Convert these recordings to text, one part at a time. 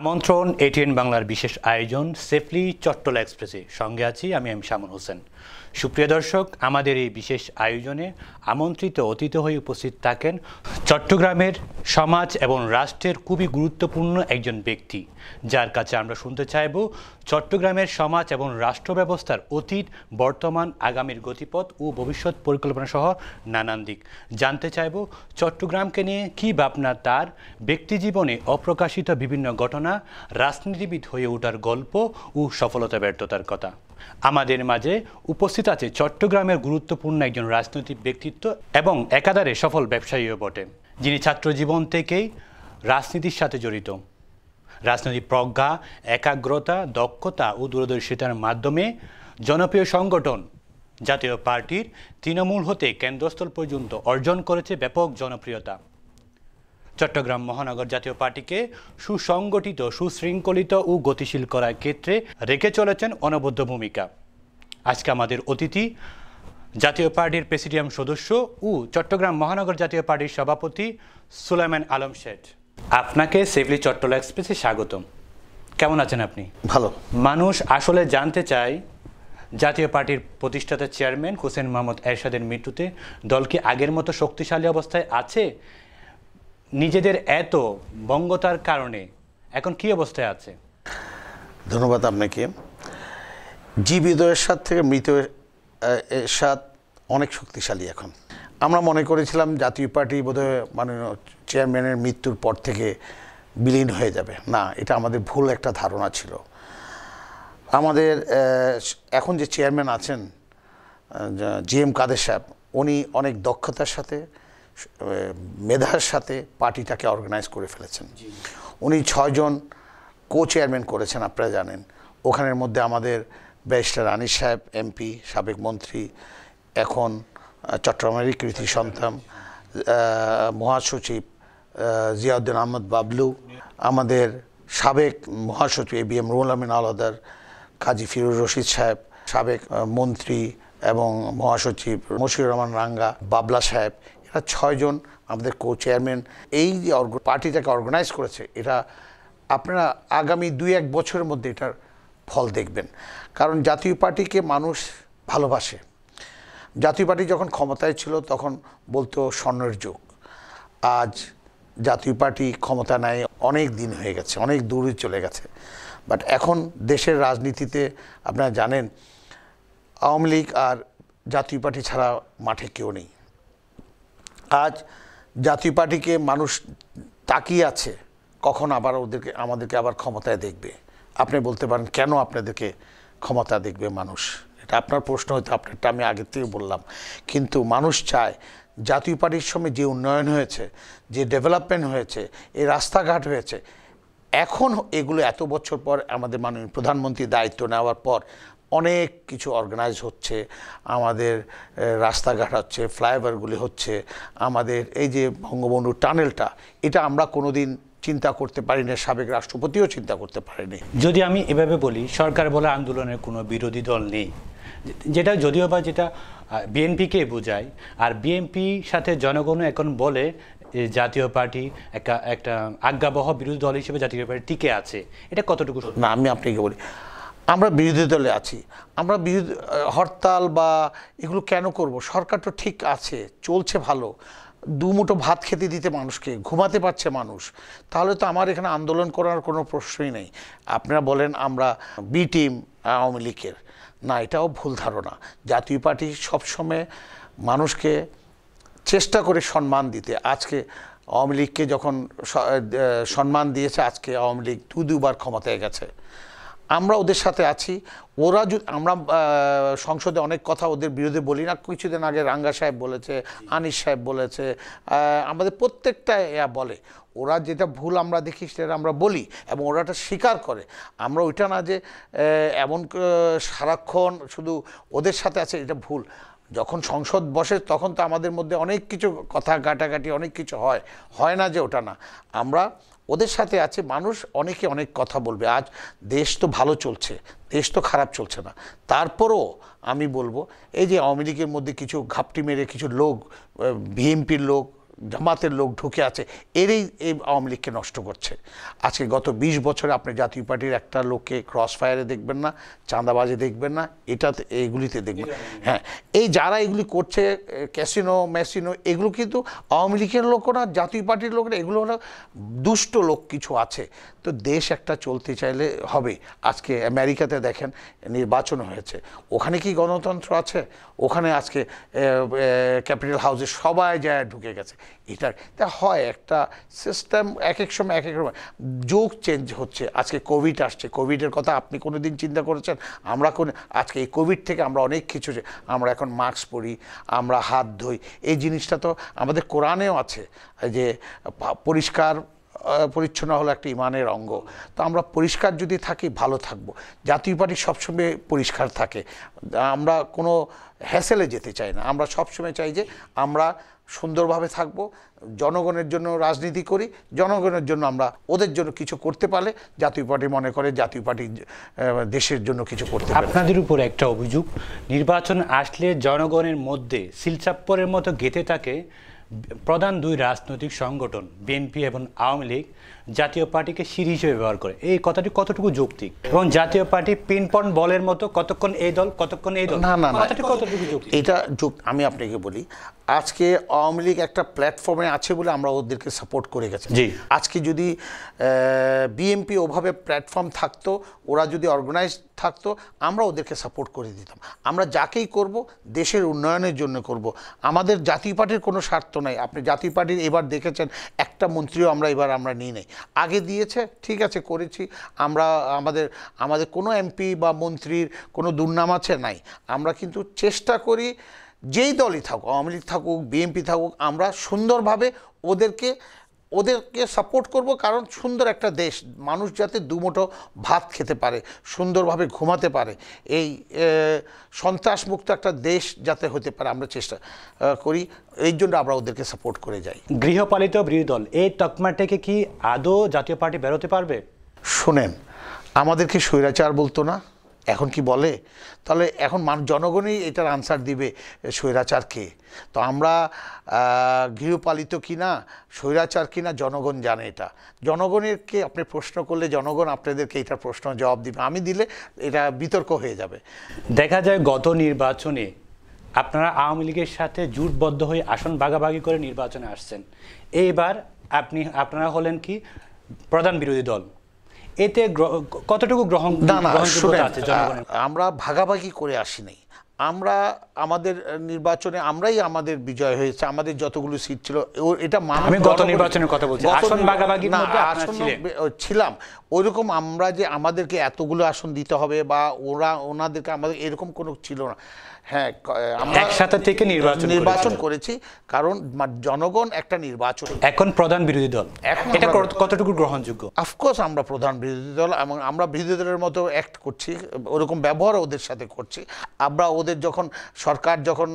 আমন্ত্রণ এটিএন বাংলার বিশেষ আয়োজন সেফলি চট্টলা এক্সপ্রেসে সঙ্গে আছি আমি এম শামুল হোসেন সুপ্রিয় দর্শক আমাদের এই বিশেষ আয়োজনে আমন্ত্রিত অতীত হয়ে উপস্থিত থাকেন চট্টগ্রামের সমাজ এবং রাষ্ট্রের খুবই গুরুত্বপূর্ণ একজন ব্যক্তি যার কাছে আমরা শুনতে চাইব চট্টগ্রামের সমাজ এবং রাষ্ট্র ব্যবস্থার অতীত বর্তমান আগামীর গতিপথ ও ভবিষ্যৎ পরিকল্পনা সহ নানান দিক জানতে চাইব চট্টগ্রামকে নিয়ে কী ভাবনা তার ব্যক্তিজীবনে অপ্রকাশিত বিভিন্ন ঘটনা রাজনীতিবিদ হয়ে ওঠার গল্প ও সফলতা ব্যর্থতার কথা আমাদের মাঝে উপস্থিত আছে চট্টগ্রামের গুরুত্বপূর্ণ একজন রাজনৈতিক ব্যক্তিত্ব এবং একাধারে সফল ব্যবসায়ীও বটে যিনি ছাত্র জীবন থেকেই রাজনীতির সাথে জড়িত রাজনৈতিক প্রজ্ঞা একাগ্রতা দক্ষতা ও দূরদর্শিতার মাধ্যমে জনপ্রিয় সংগঠন জাতীয় পার্টির তৃণমূল হতে কেন্দ্রস্থল পর্যন্ত অর্জন করেছে ব্যাপক জনপ্রিয়তা চট্টগ্রাম মহানগর জাতীয় পার্টিকে সুসংগঠিত সুশৃঙ্খলিত ও গতিশীল করার ক্ষেত্রে রেখে চলেছেন অনবদ্য ভূমিকা আজকে আমাদের অতিথি জাতীয় পার্টির প্রেসিডিয়াম সদস্য ও চট্টগ্রাম মহানগর জাতীয় পার্টির সভাপতি সুলাইমান আলম শেঠ আপনাকে সেভলি চট্টলা এক্সপ্রেসে স্বাগতম কেমন আছেন আপনি ভালো মানুষ আসলে জানতে চায় জাতীয় পার্টির প্রতিষ্ঠাতা চেয়ারম্যান হোসেন মাহমুদ এরশাদের মৃত্যুতে দল কি আগের মতো শক্তিশালী অবস্থায় আছে নিজেদের এত বঙ্গতার কারণে এখন কি অবস্থায় আছে ধন্যবাদ আপনাকে জীবিত এরশাদ থেকে মৃত এরশাদ অনেক শক্তিশালী এখন আমরা মনে করেছিলাম জাতীয় পার্টি বোধহয় মাননীয় চেয়ারম্যানের মৃত্যুর পর থেকে বিলীন হয়ে যাবে না এটা আমাদের ভুল একটা ধারণা ছিল আমাদের এখন যে চেয়ারম্যান আছেন জি এম কাদের সাহেব উনি অনেক দক্ষতার সাথে মেধার সাথে পার্টিটাকে অর্গানাইজ করে ফেলেছেন উনি ছয়জন কো চেয়ারম্যান করেছেন আপনারা জানেন ওখানের মধ্যে আমাদের ব্যারিস্টার আনিস সাহেব এমপি সাবেক মন্ত্রী এখন চট্টগ্রামেরই কৃতি সন্তান মহাসচিব জিয়াউদ্দিন আহমদ বাবলু আমাদের সাবেক মহাসচিব A B M Ruhul Amin আলহাদার কাজী ফিরুর রশিদ সাহেব সাবেক মন্ত্রী এবং মহাসচিব মশিউর রহমান রাঙ্গা বাবলা সাহেব ছয়জন আমাদের কো চেয়ারম্যান এই যে পার্টিটাকে অর্গানাইজ করেছে এটা আপনারা আগামী দুই এক বছরের মধ্যে এটার ফল দেখবেন কারণ জাতীয় পার্টিকে মানুষ ভালোবাসে জাতীয় পার্টি যখন ক্ষমতায় ছিল তখন বলতো স্বর্ণের যুগ আজ জাতীয় পার্টি ক্ষমতা নেয় অনেক দিন হয়ে গেছে অনেক দূরে চলে গেছে বাট এখন দেশের রাজনীতিতে আপনারা জানেন আওয়ামী লীগ আর জাতীয় পার্টি ছাড়া মাঠে কেউ নেই আজ জাতীয় পার্টিকে মানুষ তাকিয়ে আছে কখন আবার ওদেরকে আমাদেরকে আবার ক্ষমতায় দেখবে আপনি বলতে পারেন কেন আপনাদেরকে ক্ষমতা দেখবে মানুষ এটা আপনার প্রশ্ন হয়তো আপনারটা আমি আগের থেকে বললাম কিন্তু মানুষ চায় জাতীয় পার্টির সময় যে উন্নয়ন হয়েছে যে ডেভেলপমেন্ট হয়েছে এই রাস্তাঘাট হয়েছে এখন এগুলো এত বছর পর আমাদের মাননীয় প্রধানমন্ত্রী দায়িত্ব নেওয়ার পর অনেক কিছু অর্গানাইজ হচ্ছে আমাদের রাস্তাঘাট হচ্ছে ফ্লাইওভারগুলি হচ্ছে আমাদের এই যে বঙ্গবন্ধু টানেলটা এটা আমরা কোনো দিন চিন্তা করতে পারিনি সাবেক রাষ্ট্রপতিও চিন্তা করতে পারেনি যদি আমি এভাবে বলি সরকার বলে আন্দোলনের কোনো বিরোধী দল নেই যেটা যদিও বা যেটা বিএনপিকে বোঝায় আর বিএনপি সাথে জনগণ এখন বলে জাতীয় পার্টি একটা একটা আজ্ঞাবহ বিরোধী দল হিসেবে জাতীয় পার্টি টিকে আছে এটা কতটুকু না আমি আপনাকে বলি আমরা বিরোধী দলে আছি আমরা বিরোধী হরতাল বা এগুলো কেন করব সরকার তো ঠিক আছে চলছে ভালো দু ভাত খেতে দিতে মানুষকে ঘুমাতে পারছে মানুষ তাহলে তো আমার এখানে আন্দোলন করার কোনো প্রশ্নই নেই আপনারা বলেন আমরা বি টিম আওয়ামী লীগের না এটাও ভুল ধারণা জাতীয় পার্টি সবসময় মানুষকে চেষ্টা করে সম্মান দিতে আজকে আওয়ামী লীগকে যখন সম্মান দিয়েছে আজকে আওয়ামী লীগ দু দুবার ক্ষমতায় গেছে আমরা ওদের সাথে আছি ওরা যদি আমরা সংসদে অনেক কথা ওদের বিরুদ্ধে বলি না কিছুদিন আগে রাঙ্গা সাহেব বলেছে আনিস সাহেব বলেছে আমাদের প্রত্যেকটা এয়া বলে ওরা যেটা ভুল আমরা দেখি সেটা আমরা বলি এবং ওরা এটা স্বীকার করে আমরা ওইটা না যে এমন সারাক্ষণ শুধু ওদের সাথে আছে এটা ভুল যখন সংসদ বসে তখন তো আমাদের মধ্যে অনেক কিছু কথা ঘাটাঘাটি অনেক কিছু হয় হয় না যে ওটা না আমরা ওদের সাথে আছে মানুষ অনেকে অনেক কথা বলবে আজ দেশ তো ভালো চলছে দেশ তো খারাপ চলছে না তারপরও আমি বলবো এই যে আওয়ামী লীগের মধ্যে কিছু ঘাপটি মেরে কিছু লোক বিএনপির লোক জামাতের লোক ঢুকে আছে এরই এই আওয়ামী লীগকে নষ্ট করছে আজকে গত ২০ বছরে আপনি জাতীয় পার্টির একটা লোককে ক্রস ফায়ারে দেখবেন না চাঁদাবাজে দেখবেন না এটাতে এগুলিতে দেখবেন হ্যাঁ এই যারা এগুলি করছে ক্যাসিনো ম্যাসিনো এগুলো কিন্তু আওয়ামী লীগের লোকও না জাতীয় পার্টির লোক না এগুলো হলো দুষ্ট লোক কিছু আছে তো দেশ একটা চলতে চাইলে হবে আজকে আমেরিকাতে দেখেন নির্বাচন হয়েছে ওখানে কি গণতন্ত্র আছে ওখানে আজকে ক্যাপিটাল হাউসে সবাই যায় ঢুকে গেছে এটা তা হয় একটা সিস্টেম এক এক সময় এক এক রকম যোগ চেঞ্জ হচ্ছে আজকে কোভিড আসছে কোভিডের কথা আপনি কোনো দিন চিন্তা করেছেন আমরা কোন আজকে এই কোভিড থেকে আমরা অনেক কিছু আমরা এখন মাস্ক পরি আমরা হাত ধুই এই জিনিসটা তো আমাদের কোরআনেও আছে যে পরিষ্কার পরিচ্ছন্ন হলো একটা ইমানের অঙ্গ তো আমরা পরিষ্কার যদি থাকি ভালো থাকবো জাতীয় পার্টি সবসময় পরিষ্কার থাকে আমরা কোনো হ্যাসেলে যেতে চাই না আমরা সবসময় চাই যে আমরা সুন্দরভাবে থাকব জনগণের জন্য রাজনীতি করি জনগণের জন্য আমরা ওদের জন্য কিছু করতে পারলে জাতীয় পার্টি মনে করে জাতীয় পার্টি দেশের জন্য কিছু করতে পারে আপনাদের উপর একটা অভিযোগ নির্বাচন আসলে জনগণের মধ্যে শিলচাপ্পরের মতো গেঁথে থাকে প্রধান দুই রাজনৈতিক সংগঠন বিএনপি এবং আওয়ামী লীগ জাতীয় পার্টিকে সিঁড়ি হিসেবে ব্যবহার করে এই কথাটি কতটুকু যৌক্তিক এবং জাতীয় পার্টি পিনপন বলের মতো কতক্ষণ এই দল কতক্ষণ এই দল না না কতটুকু এটা যুক্ত আমি আপনাকে বলি আজকে আওয়ামী লীগ একটা প্ল্যাটফর্মে আছে বলে আমরা ওদেরকে সাপোর্ট করে গেছি আজকে যদি বিএমপি ওভাবে প্ল্যাটফর্ম থাকতো ওরা যদি অর্গানাইজ থাকতো আমরা ওদেরকে সাপোর্ট করে দিতাম আমরা যাকেই করব দেশের উন্নয়নের জন্য করব আমাদের জাতীয় পার্টির কোনো স্বার্থ নাই আপনি জাতীয় পার্টির এবার দেখেছেন একটা মন্ত্রীও আমরা এবার আমরা নিই নেই আগে দিয়েছে ঠিক আছে করেছি আমরা আমাদের আমাদের কোনো এমপি বা মন্ত্রীর কোনো দুর্নাম আছে নাই আমরা কিন্তু চেষ্টা করি যেই দলই থাকুক আওয়ামী লীগ থাকুক বিএনপি থাকুক আমরা সুন্দরভাবে ওদেরকে ওদেরকে সাপোর্ট করব কারণ সুন্দর একটা দেশ মানুষ যাতে দুমুঠো ভাত খেতে পারে সুন্দরভাবে ঘুমাতে পারে এই সন্ত্রাসমুক্ত একটা দেশ যাতে হতে পারে আমরা চেষ্টা করি এই জন্য আমরা ওদেরকে সাপোর্ট করে যাই গৃহপালিত বিরোধী দল এই তকমা থেকে কি আদৌ জাতীয় পার্টি বেরোতে পারবে শুনেন আমাদেরকে স্বৈরাচার বলতো না এখন কি বলে তাহলে এখন মান জনগণই এটার আনসার দিবে স্বৈরাচারকে তো আমরা গৃহপালিত কিনা স্বৈরাচার কিনা জনগণ জানে এটা জনগণেরকে আপনি প্রশ্ন করলে জনগণ আপনাদেরকে এটা প্রশ্ন জবাব দিবে আমি দিলে এটা বিতর্ক হয়ে যাবে দেখা যায় গত নির্বাচনে আপনারা আওয়ামী লীগের সাথে জুটবদ্ধ হয়ে আসন বাগাবাগি করে নির্বাচনে আসছেন এইবার আপনি আপনারা হলেন কি প্রধান বিরোধী দল এতে কতটুকু গ্রহণ আমরা ভাগাভাগি করে আসিনি আমরা আমাদের নির্বাচনে আমরাই আমাদের বিজয় হয়েছে আমাদের যতগুলো সিট ছিল এটা আমি গত নির্বাচনের কথা বলছি আসন ভাগাভাগি না আসন ছিলাম ওইরকম আমরা যে আমাদেরকে এতগুলো আসন দিতে হবে বা ওরা ওনাদেরকে আমাদের এরকম কোনো ছিল না হ্যাঁ আমরা একসাথে থেকে নির্বাচন নির্বাচন করেছি কারণ জনগণ একটা নির্বাচন এখন প্রধান বিরোধী দল এটা কতটুকু গ্রহণযোগ্য আমরা প্রধান বিরোধী দল এবং আমরা বিরোধী দলের মতো অ্যাক্ট করছি ওরকম ব্যবহার ওদের সাথে করছি আমরা ওদের যখন সরকার যখন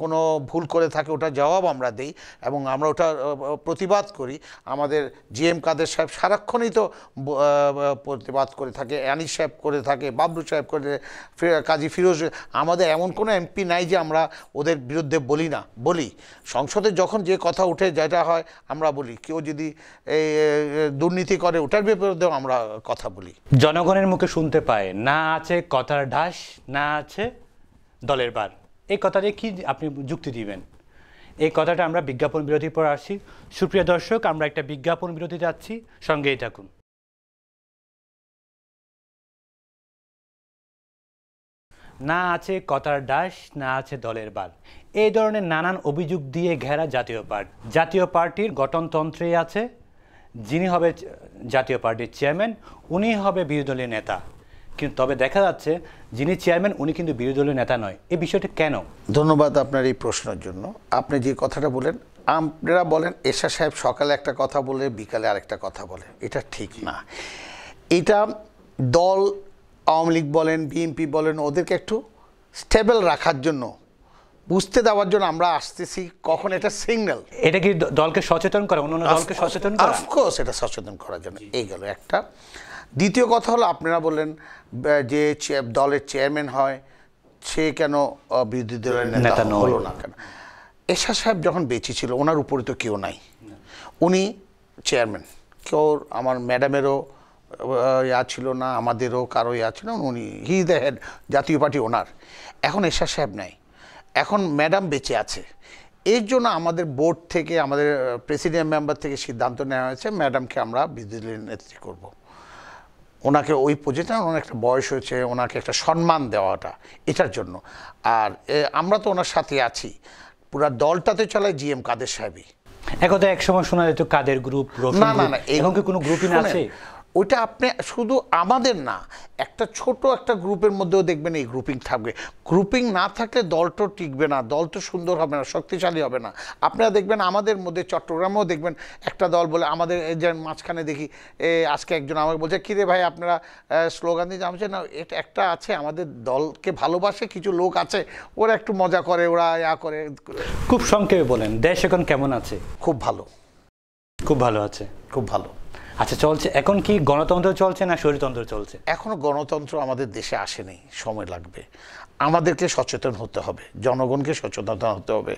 কোনো ভুল করে থাকে ওটা জবাব আমরা দিই এবং আমরা ওটা প্রতিবাদ করি আমাদের জি এম কাদের সাহেব সারাক্ষণই তো প্রতিবাদ করে থাকে অ্যানি সাহেব করে থাকে বাবলু সাহেব করে কাজী ফিরোজ আমাদের এমন কোনো এমপি নাই যে আমরা ওদের বিরুদ্ধে বলি না বলি সংসদে যখন যে কথা উঠে যেটা হয় আমরা বলি কেউ যদি এই দুর্নীতি করে ওটার বিরুদ্ধেও আমরা কথা বলি জনগণের মুখে শুনতে পায় না আছে কথার ঢাস না আছে দলের বার এই কথাটা কি আপনি যুক্তি দিবেন এই কথাটা আমরা বিজ্ঞাপন বিরতির পর আসছি সুপ্রিয় দর্শক আমরা একটা বিজ্ঞাপন বিরতি যাচ্ছি সঙ্গেই থাকুন না আছে কথার ডাস না আছে দলের বাল এই ধরনের নানান অভিযোগ দিয়ে ঘেরা জাতীয় পার্টি জাতীয় পার্টির গঠনতন্ত্রে আছে যিনি হবে জাতীয় পার্টির চেয়ারম্যান উনি হবে বিরোধী দলীয় নেতা কিন্তু তবে দেখা যাচ্ছে যিনি চেয়ারম্যান উনি কিন্তু বিরোধী দলীয় নেতা নয় এই বিষয়টা কেন ধন্যবাদ আপনার এই প্রশ্নের জন্য আপনি যে কথাটা বলেন আপনারা বলেন এশা সাহেব সকালে একটা কথা বলে বিকালে আরেকটা কথা বলে এটা ঠিক না এটা দল আওয়ামী লীগ বলেন বিএনপি বলেন ওদেরকে একটু স্টেবল রাখার জন্য বুঝতে দেওয়ার জন্য আমরা আসতেছি কখন এটা সিগন্যাল এটা কি দলকে সচেতন করা অন্য দলকে সচেতন করা অফকোর্স এটা সচেতন করার জন্য এই গেল একটা দ্বিতীয় কথা হলো আপনারা বললেন যে দলের চেয়ারম্যান হয় সে কেন বিরোধী দলের নেতা হলো না কেন এশা সাহেব যখন বেঁচে ছিল ওনার উপরে তো কেউ নাই উনি চেয়ারম্যান কেউ আমার ম্যাডামেরও ইয়া ছিল না আমাদেরও কারো ইয়া ছিল উনি he the head Jatiya Party ওনার এখন এশা সাহেব নাই এখন ম্যাডাম বেঁচে আছে এর জন্য আমাদের বোর্ড থেকে আমাদের প্রেসিডেন্ট মেম্বার থেকে সিদ্ধান্ত নেওয়া হয়েছে ম্যাডামকে আমরা বিদ্যুৎ নেত্রী করবো ওনাকে ওই পজিশন ওনার একটা বয়স হয়েছে ওনাকে একটা সম্মান দেওয়াটা এটার জন্য আর আমরা তো ওনার সাথে আছি পুরো দলটাতে জি জিএম কাদের সাহেবই একদা এক সময় শোনা যেত কাদের গ্রুপ না না না এখন কি কোনো গ্রুপই না আছে ওইটা আপনি শুধু আমাদের না একটা ছোট একটা গ্রুপের মধ্যেও দেখবেন এই গ্রুপিং থাকবে গ্রুপিং না থাকলে দল তো টিকবে না দল তো সুন্দর হবে না শক্তিশালী হবে না আপনারা দেখবেন আমাদের মধ্যে চট্টগ্রামেও দেখবেন একটা দল বলে আমাদের যে মাঝখানে দেখি আজকে একজন আমাকে বলছে কিরে ভাই আপনারা স্লোগান দিয়ে জানছেন না এটা একটা আছে আমাদের দলকে ভালোবাসে কিছু লোক আছে ওরা একটু মজা করে ওরা ইয়া করে খুব সংক্ষেপে বলেন দেশ এখন কেমন আছে খুব ভালো খুব ভালো আছে খুব ভালো আচ্ছা চলছে এখন কি গণতন্ত্র চলছে না শরীরতন্ত্র চলছে এখনও গণতন্ত্র আমাদের দেশে আসেনি সময় লাগবে আমাদেরকে সচেতন হতে হবে জনগণকে সচেতন হতে হবে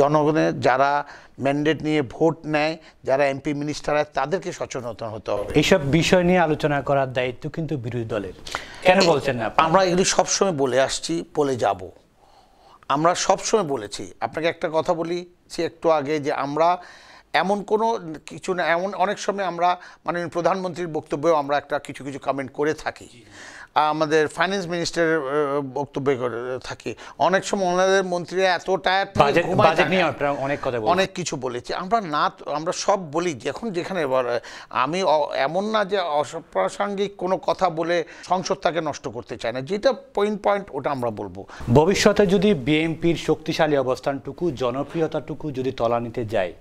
জনগণের যারা ম্যান্ডেট নিয়ে ভোট নেয় যারা এমপি মিনিস্টার হয় তাদেরকে সচেতন হতে হবে এইসব বিষয় নিয়ে আলোচনা করার দায়িত্ব কিন্তু বিরোধী দলের কেন বলছেন না আমরা এগুলি সবসময় বলে আসছি বলে যাব আমরা সবসময় বলেছি আপনাকে একটা কথা বলেছি একটু আগে যে আমরা এমন কোনো কিছু না এমন অনেক সময় আমরা মাননীয় প্রধানমন্ত্রীর বক্তব্যেও আমরা একটা কিছু কিছু কমেন্ট করে থাকি আমাদের ফাইন্যান্স মিনিস্টারের বক্তব্য করে থাকি অনেক সময় ওনাদের মন্ত্রীরা এত টায়ার অনেক কথা অনেক কিছু বলেছি আমরা না আমরা সব বলি যখন যেখানে আমি এমন না যে অপ্রাসঙ্গিক কোনো কথা বলে সংসদ তাকে নষ্ট করতে চায় না যেটা পয়েন্ট পয়েন্ট ওটা আমরা বলবো ভবিষ্যতে যদি বিএনপির শক্তিশালী অবস্থানটুকু জনপ্রিয়তাটুকু যদি তলানিতে যায়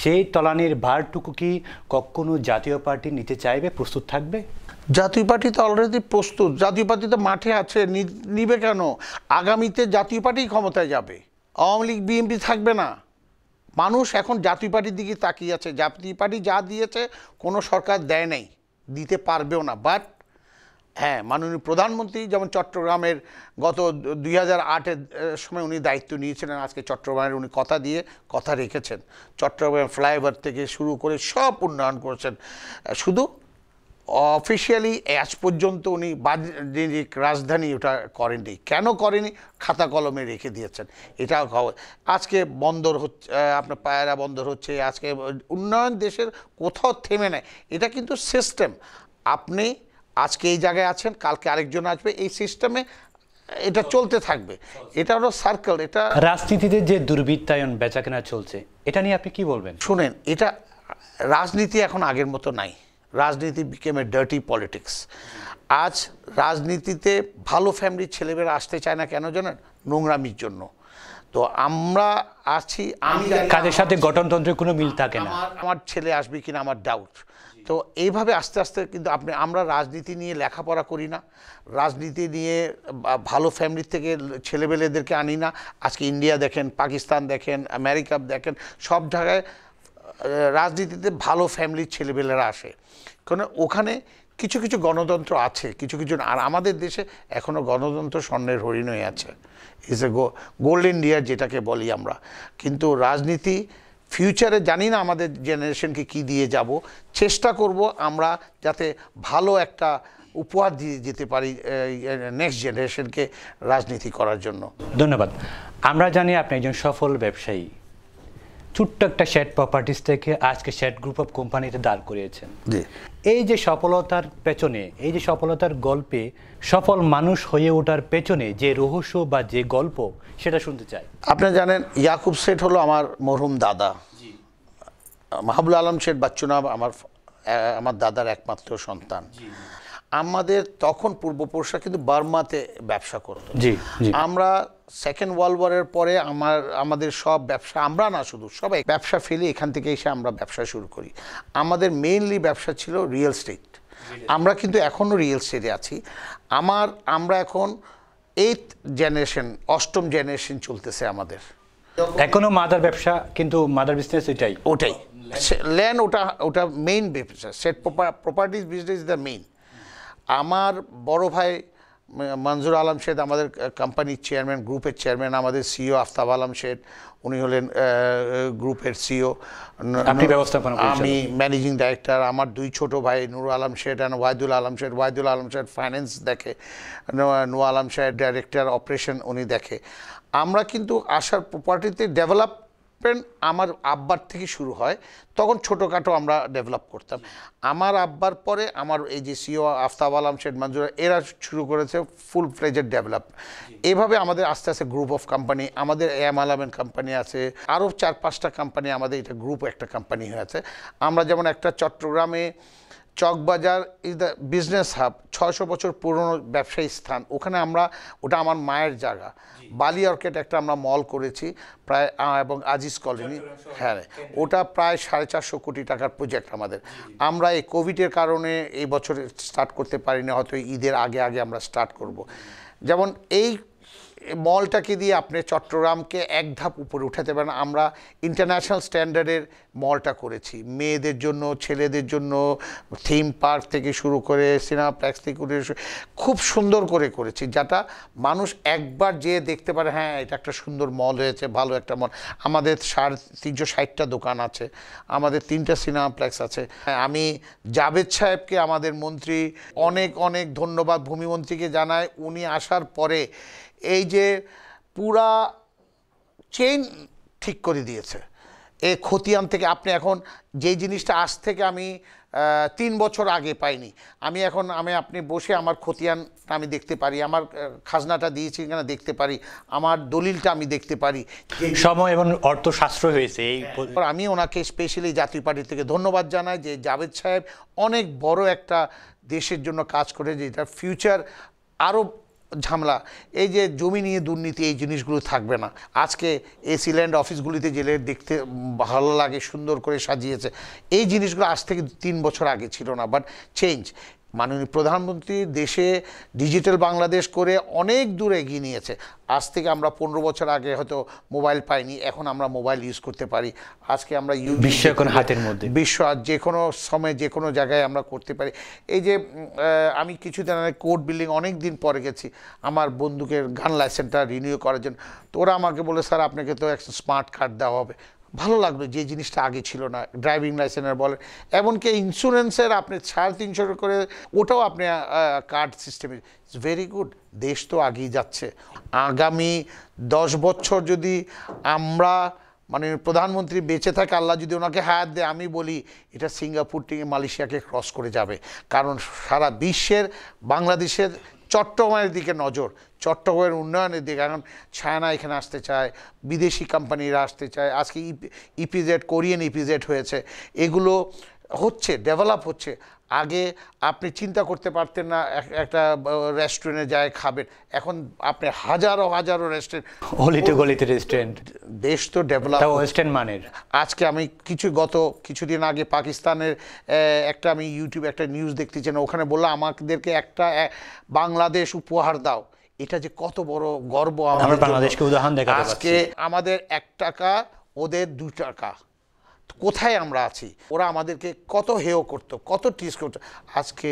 সেই তলানির ভারটুকু কি কখনো জাতীয় পার্টি নিতে চাইবে প্রস্তুত থাকবে জাতীয় পার্টি তো অলরেডি প্রস্তুত জাতীয় পার্টি তো মাঠে আছে নিবে কেন আগামীতে জাতীয় পার্টি ক্ষমতায় যাবে আওয়ামী লীগ বিএনপি থাকবে না মানুষ এখন জাতীয় পার্টির দিকে তাকিয়ে আছে জাতীয় পার্টি যা দিয়েছে কোনো সরকার দেয় নাই দিতে পারবেও না বাট হ্যাঁ মাননীয় প্রধানমন্ত্রী যেমন চট্টগ্রামের গত দুই হাজার আটের সময় উনি দায়িত্ব নিয়েছিলেন আজকে চট্টগ্রামের উনি কথা দিয়ে কথা রেখেছেন চট্টগ্রামের ফ্লাইওভার থেকে শুরু করে সব উন্নয়ন করেছেন শুধু অফিসিয়ালি আজ পর্যন্ত উনি বাণিজ্যিক রাজধানী ওটা করেননি কেন করেনি খাতা কলমে রেখে দিয়েছেন এটাও আজকে বন্দর হচ্ছে আপনার পায়রা বন্দর হচ্ছে আজকে উন্নয়ন দেশের কোথাও থেমে নেয় এটা কিন্তু সিস্টেম আপনি আজকে এই জায়গায় আছেন কালকে আরেকজন আসবে এই সিস্টেমে এটা চলতে থাকবে এটা হলো সার্কেল এটা রাজনীতিতে যে দুর্বৃত্তায়ন বেচাকেনা চলছে এটা নিয়ে আপনি কি বলবেন শুনেন এটা রাজনীতি এখন আগের মতো নাই রাজনীতি বিকেম এ ডার্টি পলিটিক্স আজ রাজনীতিতে ভালো ফ্যামিলির ছেলেমেয়েরা আসতে চায় না কেন জানেন নোংরামির জন্য তো আমরা আছি আমি কাদের সাথে গঠনতন্ত্রের কোনো মিল থাকে না আমার ছেলে আসবে কিনা আমার ডাউট তো এইভাবে আস্তে আস্তে কিন্তু আপনি আমরা রাজনীতি নিয়ে লেখাপড়া করি না রাজনীতি নিয়ে ভালো ফ্যামিলির থেকে ছেলেবেলেদেরকে আনি না আজকে ইন্ডিয়া দেখেন পাকিস্তান দেখেন আমেরিকা দেখেন সব জায়গায় রাজনীতিতে ভালো ফ্যামিলির ছেলেবেলেরা আসে কারণ ওখানে কিছু কিছু গণতন্ত্র আছে কিছু কিছু আর আমাদের দেশে এখনও গণতন্ত্র স্বর্ণের হরিণই আছে ইজ এ গোল্ড ইন্ডিয়া যেটাকে বলি আমরা কিন্তু রাজনীতি ফিউচারে জানি না আমাদের জেনারেশনকে কি দিয়ে যাব চেষ্টা করব আমরা যাতে ভালো একটা উপহার দিয়ে যেতে পারি নেক্সট জেনারেশনকে রাজনীতি করার জন্য ধন্যবাদ আমরা জানি আপনি একজন সফল ব্যবসায়ী ছোট্ট একটা শেড প্রপার্টিস থেকে আজকে শেড গ্রুপ অফ কোম্পানিতে দাঁড় করিয়েছেন এই যে সফলতার পেছনে এই যে সফলতার গল্পে সফল মানুষ হয়ে ওঠার পেছনে যে রহস্য বা যে গল্প সেটা শুনতে চাই আপনি জানেন ইয়াকুব শেঠ হলো আমার মরহুম দাদা মাহবুল আলম শেঠ বাচ্চুনা আমার আমার দাদার একমাত্র সন্তান আমাদের তখন পূর্বপুরুষরা কিন্তু বার্মাতে ব্যবসা করতো জি আমরা সেকেন্ড ওয়ার্ল্ড ওয়ারের পরে আমার আমাদের সব ব্যবসা আমরা না শুধু সবাই ব্যবসা ফেলে এখান থেকে এসে আমরা ব্যবসা শুরু করি আমাদের মেইনলি ব্যবসা ছিল রিয়েল স্টেট আমরা কিন্তু এখনও রিয়েল স্টেটে আছি আমার আমরা এখন এইথ জেনারেশন অষ্টম জেনারেশন চলতেছে আমাদের এখনও মাদার ব্যবসা কিন্তু মাদার বিজনেস এটাই ওটাই ল্যান্ড ওটা ওটা মেইন ব্যবসা set properties business the main আমার বড় ভাই মঞ্জুর আলম শেখ আমাদের কোম্পানির চেয়ারম্যান গ্রুপের চেয়ারম্যান আমাদের সিও আফতাব আলম শেখ উনি হলেন গ্রুপের সিও আপনি আমি ম্যানেজিং ডাইরেক্টর আমার দুই ছোট ভাই নুর আলম শেঠ অ্যান্ড ওয়াহিদুল আলম শেঠ ওয়াহিদুল আলম শেঠ ফাইন্যান্স দেখে নু আলম শেঠ ডাইরেক্টর অপারেশন উনি দেখে আমরা কিন্তু আসার প্রপার্টিতে ডেভেলপ ডেভেলপমেন্ট আমার আব্বার থেকে শুরু হয় তখন ছোটোখাটো আমরা ডেভেলপ করতাম আমার আব্বার পরে আমার এই যে সিও e আফতাব আলম শেখ মঞ্জুর এরা শুরু করেছে ফুল ফ্লেজের ডেভেলপ এভাবে আমাদের আস্তে আস্তে গ্রুপ অফ কোম্পানি আমাদের এম আলামেন কোম্পানি আছে আরও চার পাঁচটা কোম্পানি আমাদের এটা গ্রুপ একটা কোম্পানি হয়ে আছে আমরা যেমন একটা চট্টগ্রামে Chawkbazar is the business hub ছয়শো বছর পুরনো ব্যবসায়ী স্থান ওখানে আমরা ওটা আমার মায়ের জায়গা বালি অর্কেট একটা আমরা মল করেছি প্রায় এবং আজিজ কলোনি হ্যাঁ ওটা প্রায় সাড়ে চারশো কোটি টাকার প্রজেক্ট আমাদের আমরা এই কোভিডের কারণে এই বছর স্টার্ট করতে পারিনি হয়তো ঈদের আগে আগে আমরা স্টার্ট করব যেমন এই মলটাকে দিয়ে আপনি চট্টগ্রামকে এক ধাপ উপরে উঠাতে পারেন আমরা ইন্টারন্যাশনাল স্ট্যান্ডার্ডের মলটা করেছি মেয়েদের জন্য ছেলেদের জন্য থিম পার্ক থেকে শুরু করে সিনেমাপ্লেক্স থেকে করে খুব সুন্দর করে করেছি যাটা মানুষ একবার যেয়ে দেখতে পারে হ্যাঁ এটা একটা সুন্দর মল হয়েছে ভালো একটা মল আমাদের সাড়ে তিনশো ষাটটা দোকান আছে আমাদের তিনটা সিনেমাপ্লেক্স আছে হ্যাঁ আমি জাভেদ সাহেবকে আমাদের মন্ত্রী অনেক অনেক ধন্যবাদ ভূমিমন্ত্রীকে জানায় উনি আসার পরে এই যে পুরা চেইন ঠিক করে দিয়েছে এ খতিয়ান থেকে আপনি এখন যেই জিনিসটা আজ থেকে আমি তিন বছর আগে পাইনি আমি এখন আমি আপনি বসে আমার খতিয়ানটা আমি দেখতে পারি আমার খাজনাটা দিয়েছি কিনা দেখতে পারি আমার দলিলটা আমি দেখতে পারি সময় এবং অর্থ সাশ্রয় হয়েছে এই হ্যাঁ। আমি ওনাকে স্পেশালি জাতীয় পার্টি থেকে ধন্যবাদ জানাই যে জাভেদ সাহেব অনেক বড় একটা দেশের জন্য কাজ করে যেটা ফিউচার আরও ঝামেলা এই যে জমি নিয়ে দুর্নীতি এই জিনিসগুলো থাকবে না আজকে এসি ল্যান্ড অফিসগুলিতে জেলে দেখতে ভালো লাগে সুন্দর করে সাজিয়েছে এই জিনিসগুলো আজ থেকে তিন বছর আগে ছিল না বাট চেঞ্জ মাননীয় প্রধানমন্ত্রী দেশে ডিজিটাল বাংলাদেশ করে অনেক দূর এগিয়ে নিয়েছে আজ থেকে আমরা পনেরো বছর আগে হয়তো মোবাইল পাইনি এখন আমরা মোবাইল ইউজ করতে পারি আজকে আমরা বিশ্ব এখন হাতের মধ্যে বিশ্ব যে কোনো সময় যে কোনো জায়গায় আমরা করতে পারি এই যে আমি কিছুদিন আগে কোর্ট বিল্ডিং অনেক দিন পরে গেছি আমার বন্ধুকে গান লাইসেন্সটা রিনিউ করার জন্য তো ওরা আমাকে বলে স্যার আপনাকে তো একটা স্মার্ট কার্ড দেওয়া হবে ভালো লাগলো যে জিনিসটা আগে ছিল না ড্রাইভিং লাইসেন্সের বলেন এমনকি ইন্স্যুরেন্সের আপনি সাড়ে তিনশো করে ওটাও আপনি কার্ড সিস্টেমে ইটস ভেরি গুড দেশ তো আগেই যাচ্ছে আগামী দশ বছর যদি আমরা মানে প্রধানমন্ত্রী বেঁচে থাকে আল্লাহ যদি ওনাকে হায়াত দেয় আমি বলি এটা সিঙ্গাপুর থেকে মালয়েশিয়াকে ক্রস করে যাবে কারণ সারা বিশ্বের বাংলাদেশের চট্টগ্রামের দিকে নজর চট্টগ্রামের উন্নয়নের দিকে এখন ছায়না এখানে আসতে চায় বিদেশি কোম্পানিরা আসতে চায় আজকে ইপিজেড কোরিয়ান ইপিজেড হয়েছে এগুলো হচ্ছে ডেভেলপ হচ্ছে আগে আপনি চিন্তা করতে পারতেন না একটা রেস্টুরেন্টে যায় খাবেন এখন আপনি হাজারো হাজারো রেস্টুরেন্ট গলিতে গলিতে রেস্টুরেন্ট দেশ তো ডেভেলপ ওয়েস্টার্ন মানের আজকে আমি কিছু গত কিছুদিন আগে পাকিস্তানের একটা আমি ইউটিউবে একটা নিউজ না ওখানে বললাম আমাদেরকে একটা বাংলাদেশ উপহার দাও এটা যে কত বড় গর্ব আমাদের বাংলাদেশকে উদাহরণ দেখা আজকে আমাদের এক টাকা ওদের দু টাকা কোথায় আমরা আছি ওরা আমাদেরকে কত হেয় করত কত টিস করতো আজকে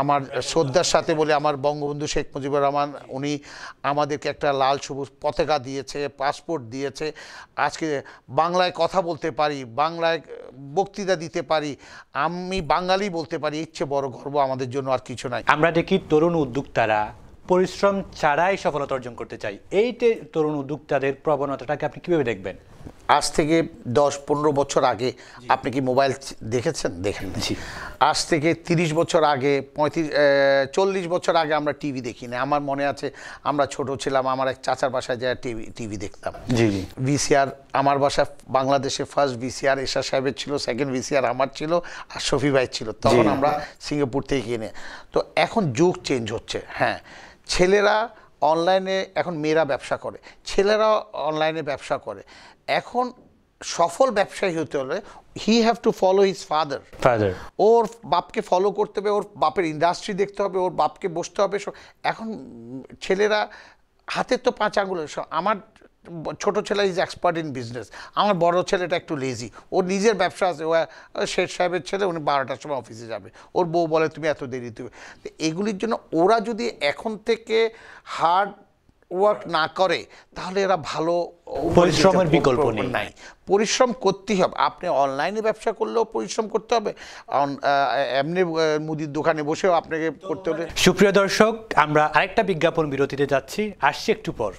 আমার শ্রদ্ধার সাথে বলে আমার বঙ্গবন্ধু শেখ মুজিবুর রহমান উনি আমাদেরকে একটা লাল সবুজ পতাকা দিয়েছে পাসপোর্ট দিয়েছে আজকে বাংলায় কথা বলতে পারি বাংলায় বক্তৃতা দিতে পারি আমি বাঙালি বলতে পারি ইচ্ছে বড় গর্ব আমাদের জন্য আর কিছু নাই আমরা দেখি তরুণ উদ্যোক্তারা পরিশ্রম ছাড়াই সফলতা অর্জন করতে চাই এই তরুণ উদ্যোক্তাদের প্রবণতাটাকে আপনি কীভাবে দেখবেন আজ থেকে দশ পনেরো বছর আগে আপনি কি মোবাইল দেখেছেন দেখেন আজ থেকে তিরিশ বছর আগে পঁয়ত্রিশ চল্লিশ বছর আগে আমরা টিভি দেখি না আমার মনে আছে আমরা ছোট ছিলাম আমার এক চাচার বাসায় যা টিভি টিভি দেখতাম জি জি ভিসিআর আমার বাসা বাংলাদেশে ফার্স্ট ভিসিআর এশা সাহেবের ছিল সেকেন্ড ভিসিআর আমার ছিল আর শফি ভাই ছিল তখন আমরা সিঙ্গাপুর থেকে কিনে তো এখন যুগ চেঞ্জ হচ্ছে হ্যাঁ ছেলেরা অনলাইনে এখন মেয়েরা ব্যবসা করে ছেলেরা অনলাইনে ব্যবসা করে এখন সফল ব্যবসায়ী হতে হলে he have to follow his father father ওর বাপকে ফলো করতে হবে ওর বাপের ইন্ডাস্ট্রি দেখতে হবে ওর বাপকে বসতে হবে এখন ছেলেরা হাতের তো পাঁচ আঙুলের আমার ছোট ছেলে ইজ এক্সপার্ট ইন বিজনেস আমার বড় ছেলেটা একটু লেজি ওর নিজের ব্যবসা আছে ও শেঠ সাহেবের ছেলে উনি বারোটার সময় অফিসে যাবে ওর বউ বলে তুমি এত দেরি তুমি এগুলির জন্য ওরা যদি এখন থেকে হার্ড ওয়ার্ক না করে তাহলে এরা ভালো পরিশ্রমের বিকল্প নাই পরিশ্রম করতেই হবে আপনি অনলাইনে ব্যবসা করলেও পরিশ্রম করতে হবে এমনি মুদির দোকানে বসেও আপনাকে করতে হবে মানে সুপ্রিয় দর্শক আমরা আরেকটা বিজ্ঞাপন বিরতিতে যাচ্ছি আসছি একটু পর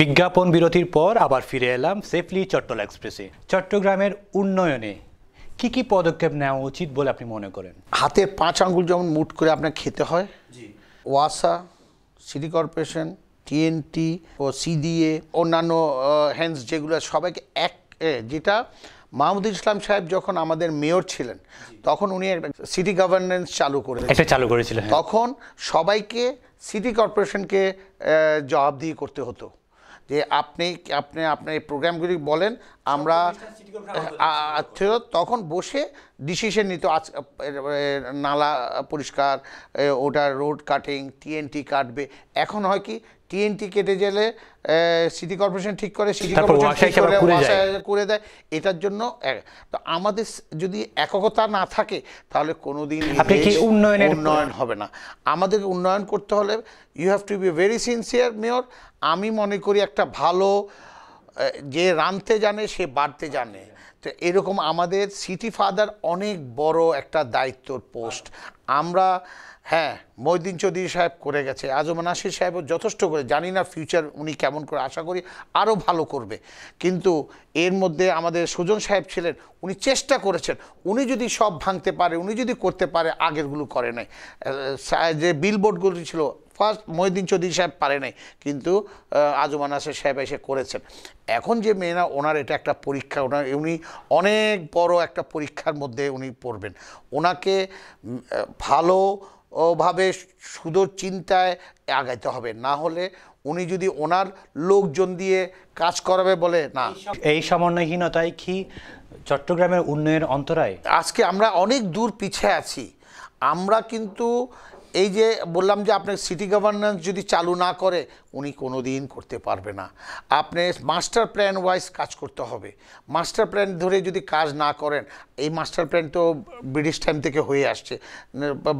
বিজ্ঞাপন বিরতির পর আবার ফিরে এলাম সেফলি চট্টলা এক্সপ্রেসে চট্টগ্রামের উন্নয়নে কি কি পদক্ষেপ নেওয়া উচিত বলে আপনি মনে করেন হাতে পাঁচ আঙ্গুল যেমন মুট করে আপনাকে খেতে হয় ওয়াসা সিটি কর্পোরেশন টিএনটি ও সিডিএ অন্যান্য হ্যান্ডস যেগুলো সবাইকে এক যেটা মাহমুদুল ইসলাম সাহেব যখন আমাদের মেয়র ছিলেন তখন উনি একটা সিটি গভর্নেন্স চালু করে এটা চালু করেছিলেন হ্যাঁ। তখন সবাইকে সিটি কর্পোরেশনকে জবাবদিহি করতে হতো যে আপনি আপনি আপনার প্রোগ্রামগুলি বলেন আমরা তখন বসে ডিসিশন নিত আজ নালা পরিষ্কার ওটা রোড কাটিং টিএনটি কাটবে এখন হয় কি টিএনটি কেটে গেলে সিটি কর্পোরেশন ঠিক করে সিটি কর্পোরেশন করে দেয় এটার জন্য তো আমাদের যদি এককতা না থাকে তাহলে কোনোদিন উন্নয়নের উন্নয়ন হবে না আমাদেরকে উন্নয়ন করতে হলে you have to be very sincere mayor আমি মনে করি একটা ভালো যে রানতে জানে সে বাড়তে জানে তো এরকম আমাদের সিটি ফাদার অনেক বড় একটা দায়িত্বর পোস্ট আমরা হ্যাঁ মহিউদ্দিন চৌধুরী সাহেব করে গেছে আজম নাসির সাহেবও যথেষ্ট করে জানি না ফিউচার উনি কেমন করে আশা করি আরও ভালো করবে কিন্তু এর মধ্যে আমাদের সুজন সাহেব ছিলেন উনি চেষ্টা করেছেন উনি যদি সব ভাঙতে পারে উনি যদি করতে পারে আগেরগুলো করে নাই যে বিলবোর্ডগুলি ছিল ফার্স্ট মহিউদ্দিন চৌধুরী সাহেব পারে নাই কিন্তু আজমান সাহেব এসে করেছেন এখন যে মেয়েরা ওনার এটা একটা পরীক্ষা ওনার উনি অনেক বড় একটা পরীক্ষার মধ্যে উনি পড়বেন ওনাকে ভালো ভাবে শুধু চিন্তায় আগাইতে হবে না হলে উনি যদি ওনার লোকজন দিয়ে কাজ করাবে বলে না এই সমন্বয়হীনতায় কি চট্টগ্রামের উন্নয়নের অন্তরায় আজকে আমরা অনেক দূর পিছিয়ে আছি আমরা কিন্তু এই যে বললাম যে আপনার সিটি গভর্নেন্স যদি চালু না করে উনি কোনো দিন করতে পারবে না আপনি মাস্টার প্ল্যান ওয়াইজ কাজ করতে হবে মাস্টার প্ল্যান ধরে যদি কাজ না করেন এই মাস্টার প্ল্যান তো ব্রিটিশ টাইম থেকে হয়ে আসছে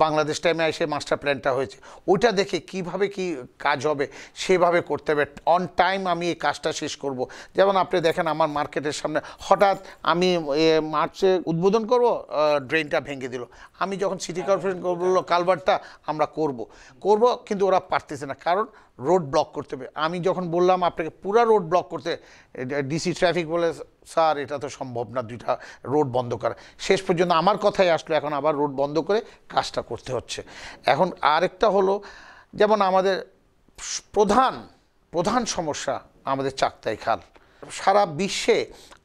বাংলাদেশ টাইমে এসে মাস্টার প্ল্যানটা হয়েছে ওইটা দেখে কিভাবে কি কাজ হবে সেভাবে করতে হবে অন টাইম আমি এই কাজটা শেষ করব যেমন আপনি দেখেন আমার মার্কেটের সামনে হঠাৎ আমি মার্চে উদ্বোধন করব ড্রেনটা ভেঙে দিল আমি যখন সিটি কর্পোরেশন বললো কালভারটা আমরা করব করব কিন্তু ওরা পারতেছে না কারণ রোড ব্লক করতে হবে আমি যখন বললাম আপনাকে পুরো রোড ব্লক করতে ডিসি ট্রাফিক বলে স্যার এটা তো সম্ভব না দুইটা রোড বন্ধ করা শেষ পর্যন্ত আমার কথাই আসলো এখন আবার রোড বন্ধ করে কাজটা করতে হচ্ছে এখন আরেকটা হলো যেমন আমাদের প্রধান প্রধান সমস্যা আমাদের চাকতাই খাল সারা বিশ্বে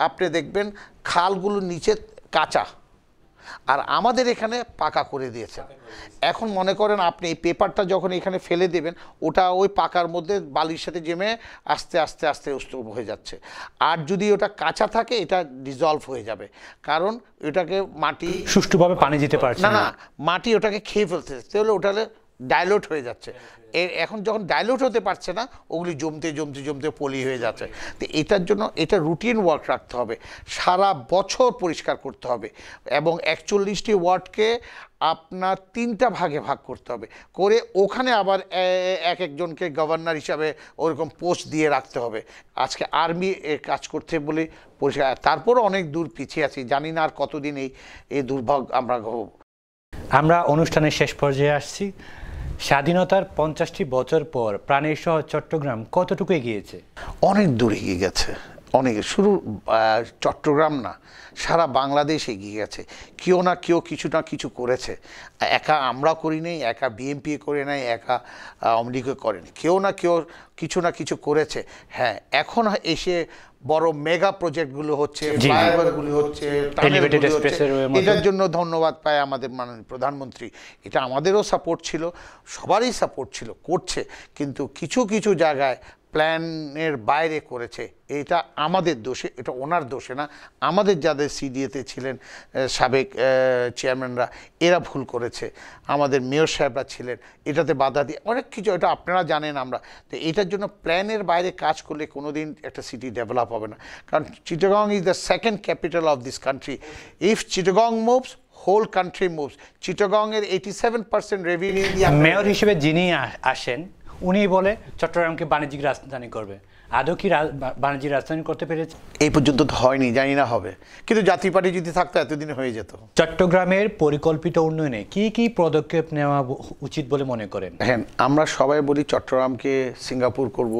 আপনি দেখবেন খালগুলো নিচে কাঁচা আর আমাদের এখানে পাকা করে দিয়েছেন এখন মনে করেন আপনি এই পেপারটা যখন এখানে ফেলে দেবেন ওটা ওই পাকার মধ্যে বালির সাথে জেমে আস্তে আস্তে আস্তে উস্তব হয়ে যাচ্ছে আর যদি ওটা কাঁচা থাকে এটা ডিজলভ হয়ে যাবে কারণ এটাকে মাটি সুষ্ঠুভাবে পানি যেতে পারছে না না মাটি ওটাকে খেয়ে ফেলতে তাহলে ওটালে ডাইলোট হয়ে যাচ্ছে এখন যখন ডাইলোট হতে পারছে না ওগুলি জমতে জমতে জমতে পলি হয়ে যাচ্ছে তো এটার জন্য এটা রুটিন ওয়ার্ক রাখতে হবে সারা বছর পরিষ্কার করতে হবে এবং একচল্লিশটি ওয়ার্ডকে আপনার তিনটা ভাগে ভাগ করতে হবে করে ওখানে আবার এক একজনকে গভর্নর হিসাবে ওরকম পোস্ট দিয়ে রাখতে হবে আজকে আর্মি কাজ করতে বলে পরিষ্কার তারপর অনেক দূর পিছিয়ে আছি জানি না আর কতদিন এই দুর্ভাগ আমরা আমরা অনুষ্ঠানের শেষ পর্যায়ে আসছি স্বাধীনতার পঞ্চাশটি বছর পর প্রাণের শহর চট্টগ্রাম কতটুকু এগিয়েছে অনেক দূর এগিয়ে গেছে অনেক শুরু চট্টগ্রাম না সারা বাংলাদেশ এগিয়ে গেছে কেউ না কেউ কিছু না কিছু করেছে একা আমরা করি নেই একা বিএমপি করে নাই একা আওয়ামী লীগও করেনি কেউ না কেউ কিছু না কিছু করেছে হ্যাঁ এখন এসে বড় মেগা প্রজেক্টগুলো হচ্ছে হচ্ছে এটার জন্য ধন্যবাদ পায় আমাদের মাননীয় প্রধানমন্ত্রী এটা আমাদেরও সাপোর্ট ছিল সবারই সাপোর্ট ছিল করছে কিন্তু কিছু কিছু জায়গায় প্ল্যানের বাইরে করেছে এটা আমাদের দোষে এটা ওনার দোষে না আমাদের যাদের সিডিএতে ছিলেন সাবেক চেয়ারম্যানরা এরা ভুল করেছে আমাদের মেয়র সাহেবরা ছিলেন এটাতে বাধা দিয়ে অনেক কিছু এটা আপনারা জানেন আমরা তো এটার জন্য প্ল্যানের বাইরে কাজ করলে কোনো দিন একটা সিটি ডেভেলপ হবে না কারণ Chittagong is the second capital of this country if Chittagong moves whole country moves Chittagong এর eighty seven percent revenue mayor হিসেবে যিনি আসেন উনি বলে চট্টগ্রামকে বাণিজ্যিক রাজধানী করবে আদৌ কি বাণিজ্যিক রাজধানী করতে পেরেছে এই পর্যন্ত তো হয়নি জানি না হবে কিন্তু জাতীয় পার্টি যদি থাকতো এতদিন হয়ে যেত চট্টগ্রামের পরিকল্পিত উন্নয়নে কি কি পদক্ষেপ নেওয়া উচিত বলে মনে করেন হ্যাঁ আমরা সবাই বলি চট্টগ্রামকে সিঙ্গাপুর করব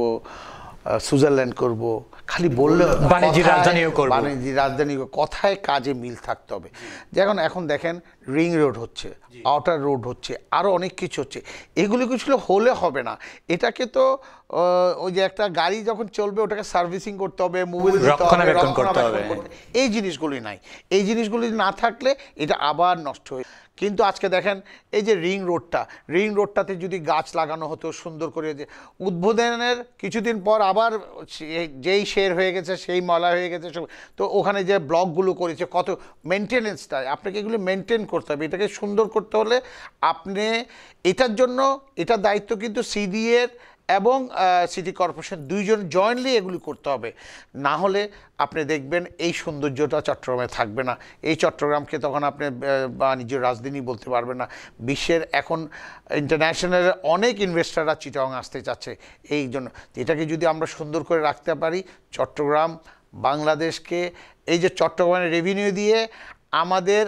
সুইজারল্যান্ড করব খালি বললে বাণিজ্যিক রাজধানীও করব বাণিজ্যিক রাজধানী কথায় কাজে মিল থাকতে হবে যেমন এখন দেখেন রিং রোড হচ্ছে আউটার রোড হচ্ছে আরও অনেক কিছু হচ্ছে এগুলো কিছু হলে হবে না এটাকে তো ওই যে একটা গাড়ি যখন চলবে ওটাকে সার্ভিসিং করতে হবে মোবাইল রক্ষণাবেক্ষণ করতে হবে এই জিনিসগুলি নাই এই জিনিসগুলি না থাকলে এটা আবার নষ্ট হয়ে কিন্তু আজকে দেখেন এই যে রিং রোডটা রিং রোডটাতে যদি গাছ লাগানো হতো সুন্দর করে যে উদ্বোধনের কিছুদিন পর আবার যেই শের হয়ে গেছে সেই মলা হয়ে গেছে সব তো ওখানে যে ব্লকগুলো করেছে কত মেনটেনেন্সটা আপনাকে এগুলো মেনটেন করতে হবে এটাকে সুন্দর করতে হলে আপনি এটার জন্য এটা দায়িত্ব কিন্তু সিডিএর এবং সিটি কর্পোরেশন দুইজন জয়েন্টলি এগুলি করতে হবে না হলে আপনি দেখবেন এই সৌন্দর্যটা চট্টগ্রামে থাকবে না এই চট্টগ্রামকে তখন আপনি বাণিজ্য রাজধানী বলতে পারবেন না বিশ্বের এখন ইন্টারন্যাশনাল অনেক ইনভেস্টাররা চিটং আসতে চাচ্ছে এই জন্য এটাকে যদি আমরা সুন্দর করে রাখতে পারি চট্টগ্রাম বাংলাদেশকে এই যে চট্টগ্রামের রেভিনিউ দিয়ে আমাদের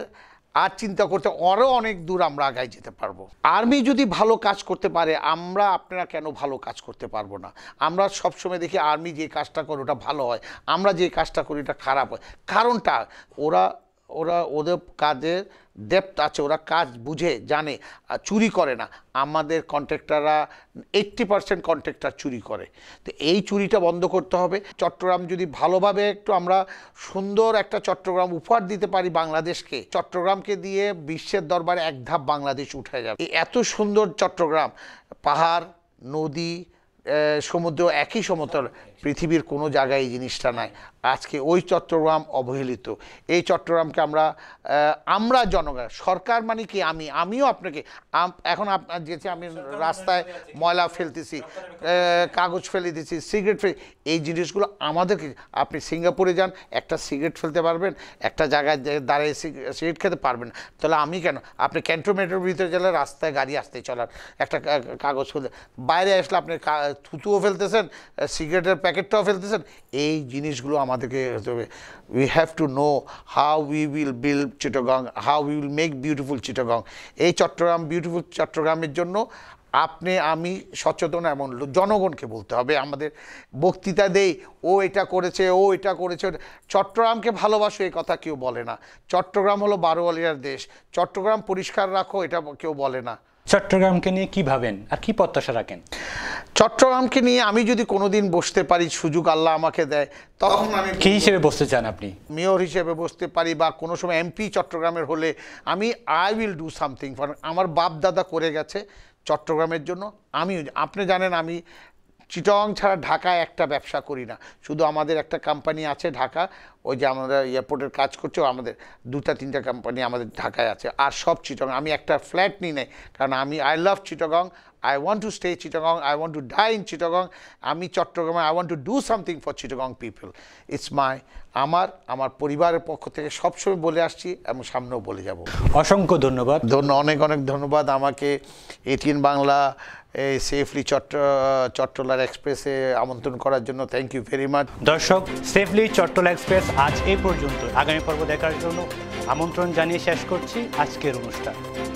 আর চিন্তা করতে আরও অনেক দূর আমরা আগায় যেতে পারবো আর্মি যদি ভালো কাজ করতে পারে আমরা আপনারা কেন ভালো কাজ করতে পারবো না আমরা সবসময় দেখি আর্মি যে কাজটা করে ওটা ভালো হয় আমরা যে কাজটা করি ওটা খারাপ হয় কারণটা ওরা ওরা ওদের কাজের ডেপথ আছে ওরা কাজ বুঝে জানে চুরি করে না আমাদের কন্ট্রাক্টাররা এইট্টি পার্সেন্ট কন্ট্রাক্টার চুরি করে তো এই চুরিটা বন্ধ করতে হবে চট্টগ্রাম যদি ভালোভাবে একটু আমরা সুন্দর একটা চট্টগ্রাম উপহার দিতে পারি বাংলাদেশকে চট্টগ্রামকে দিয়ে বিশ্বের দরবারে এক ধাপ বাংলাদেশ উঠে যাবে এত সুন্দর চট্টগ্রাম পাহাড় নদী সমুদ্র একই সমতল পৃথিবীর কোনো জায়গায় এই জিনিসটা নাই আজকে ওই চট্টগ্রাম অবহেলিত এই চট্টগ্রামকে আমরা আমরা জনগণ সরকার মানে কি আমি আমিও আপনাকে এখন আপনার যেতে আমি মানে রাস্তায় ময়লা ফেলতেছি মানে কাগজ ফেলে দিচ্ছি সিগারেট ফেলে এই জিনিসগুলো আমাদেরকে আপনি সিঙ্গাপুরে যান একটা সিগারেট ফেলতে পারবেন একটা জায়গায় দাঁড়িয়ে সিগারেট খেতে পারবেন তাহলে আমি কেন আপনি ক্যান্টোমেটের ভিতরে গেলে রাস্তায় গাড়ি আসতে চলার একটা কাগজ ফেলতে বাইরে আসলে আপনি থুতুও ফেলতেছেন সিগারেটের প্যাকেট প্যাকেটটাও ফেলতেছেন এই জিনিসগুলো আমাদেরকে হবে we have to know how we will build Chittagong how will make beautiful Chittagong এই চট্টগ্রাম বিউটিফুল চট্টগ্রামের জন্য আপনি আমি সচেতন এমন জনগণকে বলতে হবে আমাদের বক্তৃতা দেই ও এটা করেছে ও এটা করেছে চট্টগ্রামকে ভালোবাসো এই কথা কেউ বলে না চট্টগ্রাম হলো বারোয়ালিয়ার দেশ চট্টগ্রাম পরিষ্কার রাখো এটা কেউ বলে না চট্টগ্রামকে নিয়ে কি ভাবেন আর কি প্রত্যাশা রাখেন চট্টগ্রামকে নিয়ে আমি যদি কোনোদিন বসতে পারি সুযোগ আল্লাহ আমাকে দেয় তখন আমি কি হিসেবে বসতে চান আপনি মেয়র হিসেবে বসতে পারি বা কোনো সময় এমপি চট্টগ্রামের হলে আমি I will do something for আমার বাপ দাদা করে গেছে চট্টগ্রামের জন্য আমি আপনি জানেন আমি চিটং ছাড়া ঢাকায় একটা ব্যবসা করি না শুধু আমাদের একটা কোম্পানি আছে ঢাকা ওই যে আমরা এয়ারপোর্টের কাজ করছে আমাদের দুটা তিনটা কোম্পানি আমাদের ঢাকায় আছে আর সব চিটং আমি একটা ফ্ল্যাট নিই নাই কারণ আমি I love Chittagong I want to stay Chittagong I want to die in Chittagong আমি চট্টগ্রামে I want to do something for Chittagong people it's my আমার আমার পরিবারের পক্ষ থেকে সবসময় বলে আসছি এবং সামনেও বলে যাব অসংখ্য ধন্যবাদ ধন্য অনেক অনেক ধন্যবাদ আমাকে এটিএন বাংলা এই সেফলি চট্ট চট্টলার এক্সপ্রেসে আমন্ত্রণ করার জন্য থ্যাংক ইউ ভেরি মাচ দর্শক সেফলি চট্টলা এক্সপ্রেস আজ এই পর্যন্ত আগামী পর্ব দেখার জন্য আমন্ত্রণ জানিয়ে শেষ করছি আজকের অনুষ্ঠান